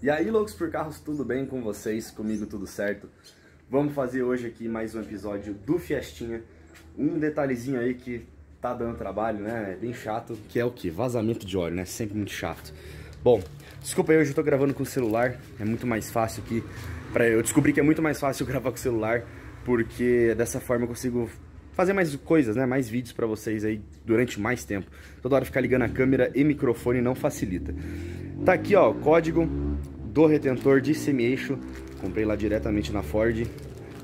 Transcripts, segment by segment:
E aí, loucos por carros, tudo bem com vocês? Comigo tudo certo? Vamos fazer hoje aqui mais um episódio do Fiestinha. Um detalhezinho aí que tá dando trabalho, né? É bem chato, que é o que? Vazamento de óleo, né? Sempre muito chato. Bom, desculpa aí, hoje eu tô gravando com o celular, é muito mais fácil aqui. Pra... Eu descobri que é muito mais fácil gravar com o celular, porque dessa forma eu consigo fazer mais coisas, né? Mais vídeos para vocês aí durante mais tempo. Toda hora ficar ligando a câmera e microfone não facilita. Tá aqui, ó, código do retentor de semi-eixo. Comprei lá diretamente na Ford.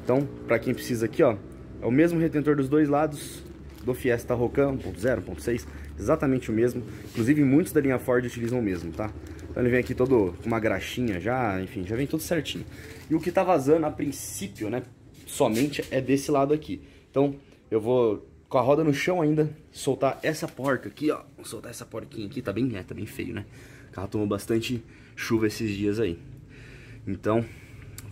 Então, para quem precisa aqui, ó, é o mesmo retentor dos dois lados do Fiesta Rocan 1.0, 1.6, exatamente o mesmo. Inclusive, muitos da linha Ford utilizam o mesmo, tá? Então ele vem aqui todo com uma graxinha já, enfim, já vem tudo certinho. E o que tá vazando a princípio, né, somente é desse lado aqui. Então, eu vou com a roda no chão ainda, soltar essa porca aqui, ó. Vou soltar essa porquinha aqui, tá bem é, tá bem feio, né? O carro tomou bastante chuva esses dias aí. Então,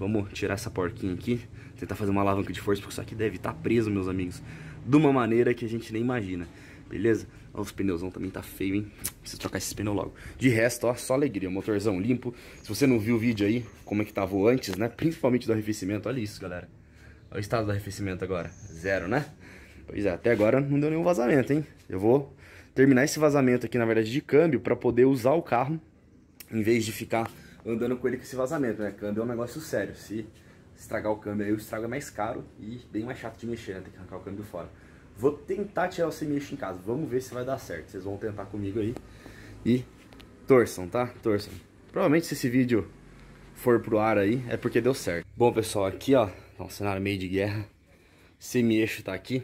vamos tirar essa porquinha aqui, tentar fazer uma alavanca de força, porque isso aqui deve estar tá preso, meus amigos, de uma maneira que a gente nem imagina. Beleza? Ó, os pneuzão também tá feio, hein? Preciso trocar esses pneus logo. De resto, ó, só alegria. Motorzão limpo. Se você não viu o vídeo aí, como é que tava antes, né? Principalmente do arrefecimento. Olha isso, galera. Olha o estado do arrefecimento agora. Zero, né? Pois é, até agora não deu nenhum vazamento, hein? Eu vou terminar esse vazamento aqui, na verdade, de câmbio para poder usar o carro em vez de ficar andando com ele com esse vazamento, né? Câmbio é um negócio sério. Se estragar o câmbio aí, o estrago é mais caro e bem mais chato de mexer, né? Tem que arrancar o câmbio fora. Vou tentar tirar o semi-eixo em casa. Vamos ver se vai dar certo. Vocês vão tentar comigo aí. E torçam, tá? Torçam. Provavelmente se esse vídeo for pro ar aí, é porque deu certo. Bom, pessoal, aqui, ó, tá um cenário meio de guerra. Semi-eixo tá aqui.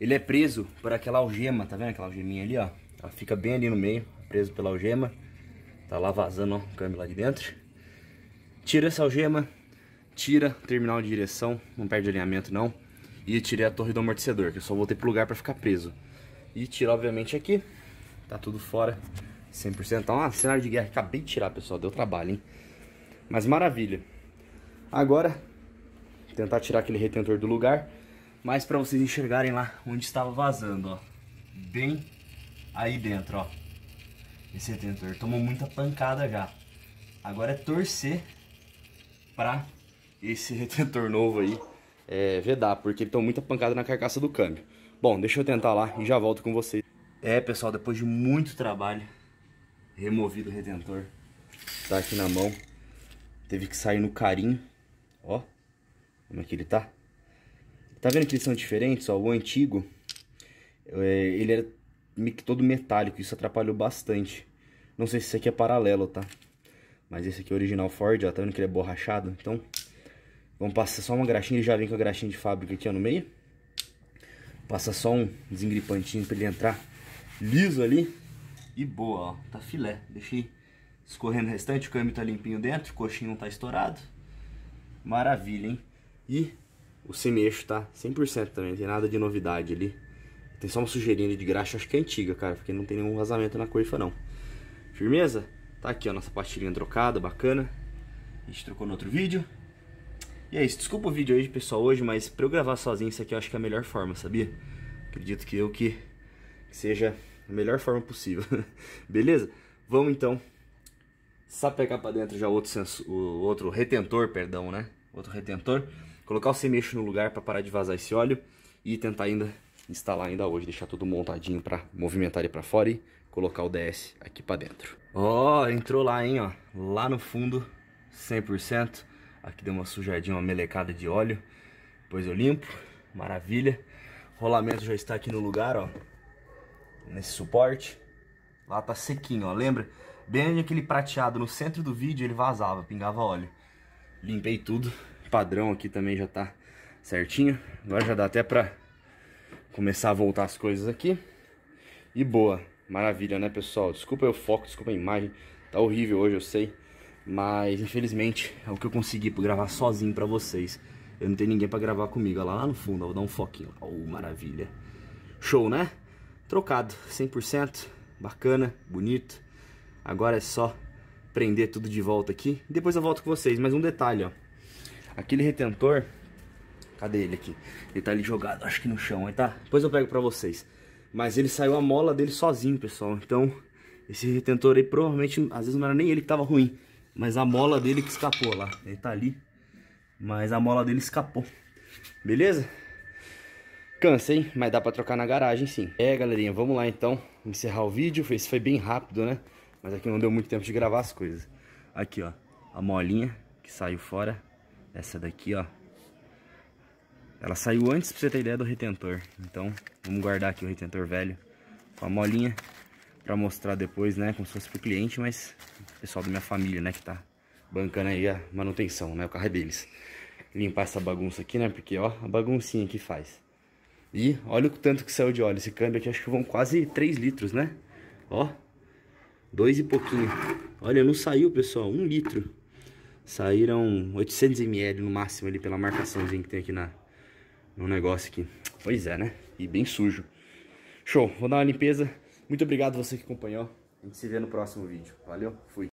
Ele é preso por aquela algema, tá vendo aquela algeminha ali, ó? Ela fica bem ali no meio, preso pela algema. Tá lá vazando, ó, o câmbio lá de dentro. Tira essa algema, tira o terminal de direção, não perde alinhamento não. E tirei a torre do amortecedor, que eu só voltei pro lugar pra ficar preso. E tira obviamente, aqui. Tá tudo fora, 100%. Tá um cenário de guerra, acabei de tirar, pessoal, deu trabalho, hein? Mas maravilha. Agora, tentar tirar aquele retentor do lugar mais para vocês enxergarem lá onde estava vazando, ó. Bem aí dentro, ó. Esse retentor tomou muita pancada já. Agora é torcer para esse retentor novo aí é, vedar, porque ele tomou muita pancada na carcaça do câmbio. Bom, deixa eu tentar lá e já volto com vocês. É, pessoal, depois de muito trabalho, removido o retentor, tá aqui na mão. Teve que sair no carinho, ó, como é que ele tá? Tá vendo que eles são diferentes? Ó, o antigo, é, ele era todo metálico, isso atrapalhou bastante. Não sei se esse aqui é paralelo, tá? Mas esse aqui é original Ford, ó, tá vendo que ele é borrachado? Então, vamos passar só uma graxinha, ele já vem com a graxinha de fábrica aqui ó, no meio. Passa só um desengripantinho pra ele entrar liso ali. E boa, ó, tá filé. Deixei escorrendo o restante, o câmbio tá limpinho dentro, o coxinho não tá estourado. Maravilha, hein? E o semeixo, tá? 100% também, não tem nada de novidade ali. Tem só uma sujeirinha de graxa, acho que é antiga, cara, porque não tem nenhum vazamento na coifa, não. Firmeza? Tá aqui, ó, nossa pastilhinha trocada, bacana. A gente trocou no outro vídeo. E é isso, desculpa o vídeo hoje, pessoal, hoje, mas pra eu gravar sozinho isso aqui eu acho que é a melhor forma, sabia? Acredito que eu que, seja a melhor forma possível. Beleza? Vamos então pegar pra dentro já outro, senso, o outro retentor, perdão, né? Outro retentor colocar o semeixo no lugar para parar de vazar esse óleo e tentar ainda instalar ainda hoje, deixar tudo montadinho para movimentar ele para fora e colocar o DS aqui para dentro. Ó, oh, entrou lá, hein, ó. Lá no fundo, 100%. Aqui deu uma sujadinha, uma melecada de óleo. Depois eu limpo. Maravilha. O rolamento já está aqui no lugar, ó. Nesse suporte. Lá tá sequinho, ó. Lembra? Bem aquele prateado no centro do vídeo, ele vazava, pingava óleo. Limpei tudo padrão aqui também já tá certinho. Agora já dá até pra começar a voltar as coisas aqui. E boa, maravilha, né, pessoal? Desculpa o foco, desculpa a imagem. Tá horrível hoje, eu sei. Mas, infelizmente, é o que eu consegui gravar sozinho pra vocês. Eu não tenho ninguém pra gravar comigo. Olha lá, lá no fundo, eu vou dar um foquinho. Oh, maravilha. Show, né? Trocado, 100%. Bacana, bonito. Agora é só prender tudo de volta aqui. Depois eu volto com vocês. Mas um detalhe, ó. Aquele retentor, cadê ele aqui? Ele tá ali jogado, acho que no chão, aí tá? Depois eu pego pra vocês. Mas ele saiu a mola dele sozinho, pessoal. Então, esse retentor aí provavelmente, às vezes não era nem ele que tava ruim. Mas a mola dele que escapou lá. Ele tá ali, mas a mola dele escapou. Beleza? Cansa, hein? Mas dá pra trocar na garagem, sim. É, galerinha, vamos lá então. Encerrar o vídeo. Esse foi bem rápido, né? Mas aqui não deu muito tempo de gravar as coisas. Aqui, ó. A molinha que saiu fora. Essa daqui, ó. Ela saiu antes pra você ter ideia do retentor. Então, vamos guardar aqui o retentor velho com a molinha pra mostrar depois, né? Como se fosse pro cliente, mas o pessoal da minha família, né? Que tá bancando aí a manutenção, né? O carro é deles. Limpar essa bagunça aqui, né? Porque, ó, a baguncinha que faz. E olha o tanto que saiu de óleo. Esse câmbio aqui acho que vão quase 3 litros, né? Ó, dois e pouquinho. Olha, não saiu, pessoal, um litro. Saíram 800 ml no máximo ali pela marcaçãozinha que tem aqui na, no negócio aqui. Pois é, né? E bem sujo. Show, vou dar uma limpeza. Muito obrigado você que acompanhou. A gente se vê no próximo vídeo. Valeu, fui.